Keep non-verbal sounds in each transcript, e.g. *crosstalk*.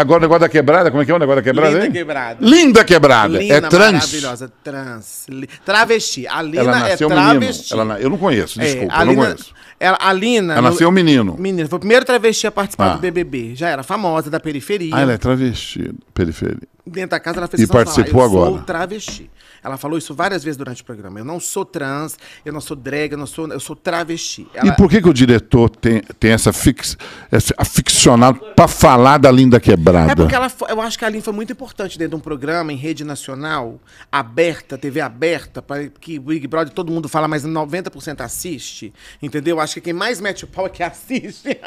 Agora o negócio da quebrada, como é que é o negócio da quebrada? Linda hein? quebrada. Linda quebrada. Lina, é trans. Maravilhosa, trans. Li, travesti. A Lina ela é nasceu é travesti. Menino. Ela, eu não conheço, é, desculpa, é, eu Lina, não conheço. Ela, a Lina. Ela nasceu um menino. Menino. Foi o primeiro travesti a participar ah. do BBB. Já era famosa da periferia. Ah, ela é travesti, periferia dentro da casa, ela fez e participou falar, ah, eu agora. sou travesti. Ela falou isso várias vezes durante o programa. Eu não sou trans, eu não sou drag, eu não sou, eu sou travesti. Ela... E por que, que o diretor tem, tem essa, fix, essa aficionado para falar da Linda Quebrada? É porque ela, eu acho que a Linda foi muito importante dentro de um programa em rede nacional, aberta, TV aberta, para que o Big Brother todo mundo fala, mas 90% assiste, entendeu? Eu acho que quem mais mete o pau é que *laughs* assiste.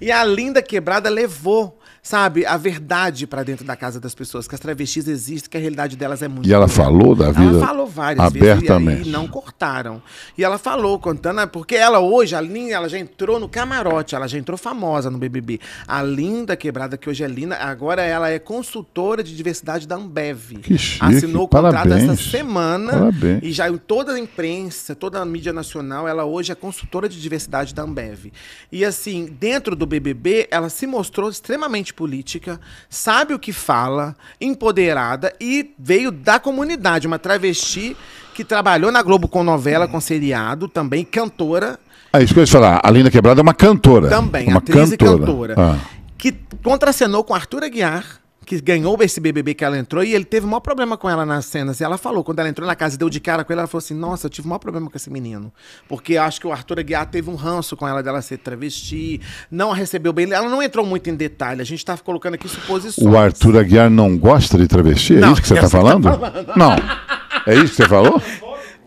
e a Linda Quebrada levou, sabe, a verdade para dentro da casa das pessoas que as travestis existem, que a realidade delas é muito. E ela grande. falou da vida. Ela falou várias abertamente. vezes e, e não cortaram. E ela falou contando, né, porque ela hoje, a Linda, ela já entrou no camarote, ela já entrou famosa no BBB. A Linda Quebrada, que hoje é linda, agora ela é consultora de diversidade da Ambev. Que chique, Assinou o contrato parabéns, essa semana parabéns. e já em toda a imprensa, toda a mídia nacional, ela hoje é consultora de diversidade da Ambev. E assim, dentro do BBB, ela se mostrou extremamente política, sabe o que fala, empoderada e veio da comunidade, uma travesti que trabalhou na Globo com novela, com seriado, também cantora. É isso que eu ia falar. A Linda Quebrada é uma cantora. Também, uma atriz cantora. e cantora. Ah. Que contracenou com Arthur Aguiar que ganhou esse BBB que ela entrou e ele teve o maior problema com ela nas cenas. E ela falou, quando ela entrou na casa e deu de cara com ele, ela falou assim: Nossa, eu tive o maior problema com esse menino. Porque acho que o Arthur Aguiar teve um ranço com ela dela ser travesti, não a recebeu bem. Ela não entrou muito em detalhe, a gente tá colocando aqui suposições. O Arthur Aguiar não gosta de travesti? É não, isso que você é tá, tá falando? tá falando? Não. É isso que você falou? *laughs*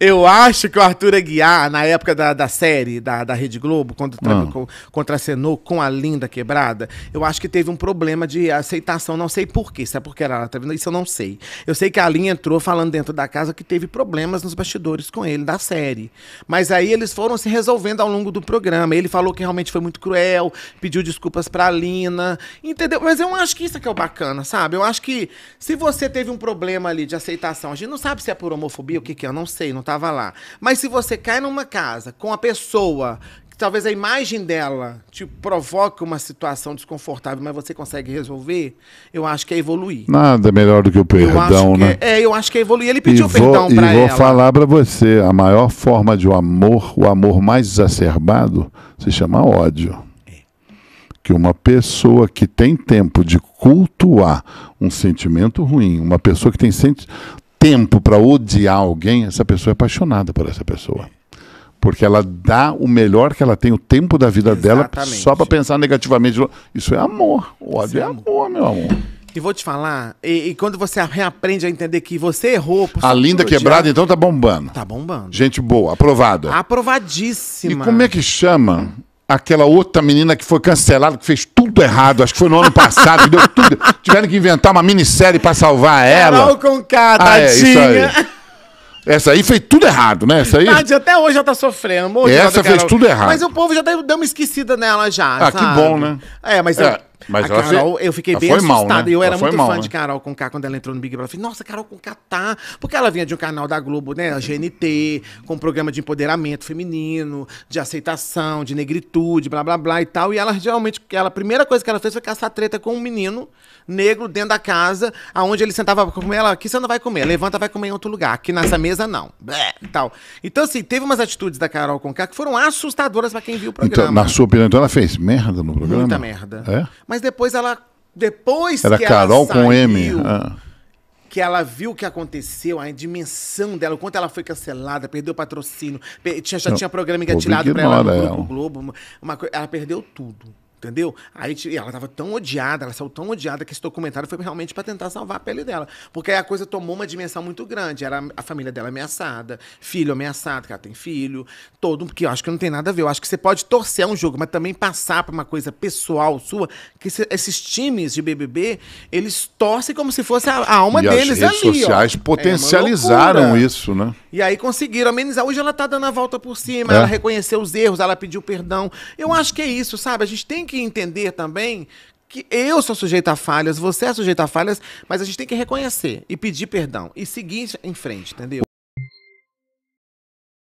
Eu acho que o Arthur Aguiar, na época da, da série da, da Rede Globo, quando ah. com, contracenou com a Linda Quebrada, eu acho que teve um problema de aceitação, não sei por sabe por porque ela tá vendo? Isso eu não sei. Eu sei que a Linha entrou falando dentro da casa que teve problemas nos bastidores com ele, da série. Mas aí eles foram se resolvendo ao longo do programa. Ele falou que realmente foi muito cruel, pediu desculpas pra Lina, entendeu? Mas eu acho que isso é, é o bacana, sabe? Eu acho que se você teve um problema ali de aceitação, a gente não sabe se é por homofobia, o que que é, eu não sei, não tá lá. Mas se você cai numa casa com a pessoa que talvez a imagem dela te provoque uma situação desconfortável, mas você consegue resolver, eu acho que é evoluir. Nada melhor do que o perdão, que né? É, é, eu acho que é evoluir. Ele pediu vou, perdão para ela. E vou falar para você, a maior forma de um amor, o amor mais exacerbado, se chama ódio. É. Que uma pessoa que tem tempo de cultuar um sentimento ruim, uma pessoa que tem senti tempo para odiar alguém, essa pessoa é apaixonada por essa pessoa. Porque ela dá o melhor que ela tem, o tempo da vida Exatamente. dela, só para pensar negativamente. Isso é amor. O ódio Sim. é, é amor, meu amor. E vou te falar, e, e, quando você reaprende a entender que você errou... Por a linda quebrada, é- então, tá bombando. Tá bombando. Gente boa, aprovada. Aprovadíssima. E como é que chama aquela outra menina que foi cancelada, que fez tudo errado, acho que foi no ano passado, deu tudo. Tiveram que inventar uma minissérie para salvar ela. Carol com K, ah, é, isso aí. Essa aí fez tudo errado, né? Essa aí. até hoje já tá sofrendo. Essa fez tudo errado. Mas o povo já deu uma esquecida nela já. Ah, sabe? que bom, né? É, mas é. Mas a Carol, eu fiquei bem assustada. Mal, né? Eu era muito mal, fã né? de Carol Conká quando ela entrou no Big Brother. Eu falei, nossa, Carol Conká tá. Porque ela vinha de um canal da Globo, né? A GNT, com um programa de empoderamento feminino, de aceitação, de negritude, blá blá blá e tal. E ela geralmente, ela, a primeira coisa que ela fez foi caçar treta com um menino negro dentro da casa, aonde ele sentava pra comer. Ela, aqui você não vai comer, levanta, vai comer em outro lugar. Aqui nessa mesa, não. Blé, e tal. Então, assim, teve umas atitudes da Carol Conká que foram assustadoras pra quem viu o então, programa. Então, na sua opinião, então ela fez merda no programa? Muita merda. É? Mas depois ela. Depois Era que Carol ela saiu, com M. Ah. Que ela viu o que aconteceu, a dimensão dela, o quanto ela foi cancelada, perdeu patrocínio, tinha, já Não, tinha programa engatilhado para ela no Grupo ela. Globo. Uma, ela perdeu tudo. Entendeu? Aí ela tava tão odiada, ela saiu tão odiada que esse documentário foi realmente para tentar salvar a pele dela. Porque aí a coisa tomou uma dimensão muito grande. Era a família dela ameaçada, filho ameaçado, que ela tem filho, todo. Porque eu acho que não tem nada a ver. Eu acho que você pode torcer um jogo, mas também passar pra uma coisa pessoal sua, que esses times de BBB, eles torcem como se fosse a, a alma e deles as redes ali. As sociais ó. É potencializaram é isso, né? E aí conseguiram amenizar. Hoje ela tá dando a volta por cima, é. ela reconheceu os erros, ela pediu perdão. Eu acho que é isso, sabe? A gente tem que entender também que eu sou sujeito a falhas, você é sujeito a falhas, mas a gente tem que reconhecer e pedir perdão e seguir em frente, entendeu?